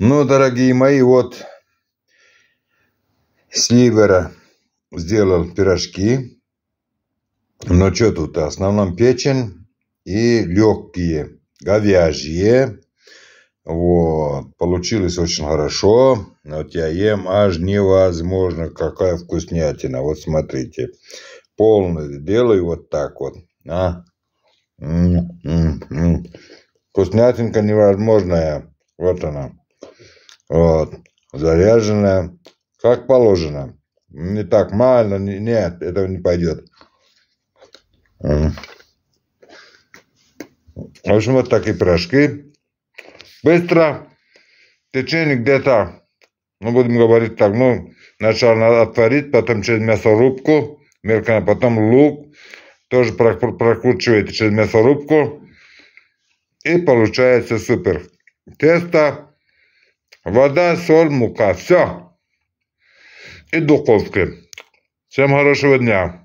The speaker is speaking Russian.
Ну, дорогие мои, вот сливера сделал пирожки. Но что тут? В основном печень и легкие, говяжье. Вот, получилось очень хорошо. Вот я ем аж невозможно, какая вкуснятина. Вот смотрите, полный делаю вот так вот. А? М -м -м Вкуснятинка невозможная. Вот она. Вот. Заряженная. Как положено. Не так мально. Не, нет, этого не пойдет. В общем, вот такие пирожки. Быстро. В течение где-то, ну, будем говорить так, ну, сначала надо отварить, потом через мясорубку, мелко, потом лук, тоже прокручиваете через мясорубку, и получается супер. Тесто Вода, соль, мука. Все. И духовки. Всем хорошего дня.